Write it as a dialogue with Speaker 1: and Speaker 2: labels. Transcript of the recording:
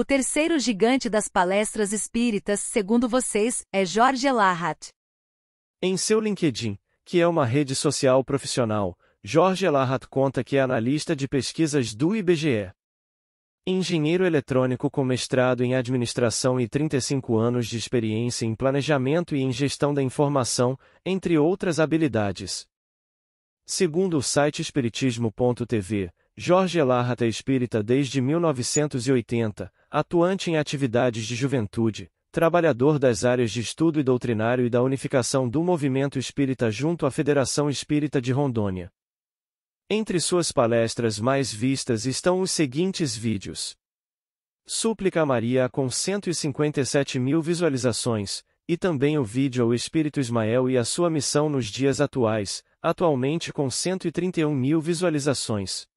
Speaker 1: O terceiro gigante das palestras espíritas, segundo vocês, é Jorge Lahat.
Speaker 2: Em seu LinkedIn, que é uma rede social profissional, Jorge Lahat conta que é analista de pesquisas do IBGE. Engenheiro eletrônico com mestrado em administração e 35 anos de experiência em planejamento e em gestão da informação, entre outras habilidades. Segundo o site espiritismo.tv, Jorge Larrat é espírita desde 1980, atuante em atividades de juventude, trabalhador das áreas de estudo e doutrinário e da unificação do movimento espírita junto à Federação Espírita de Rondônia. Entre suas palestras mais vistas estão os seguintes vídeos. Súplica Maria com 157 mil visualizações, e também o vídeo O Espírito Ismael e a sua missão nos dias atuais, atualmente com 131 mil visualizações.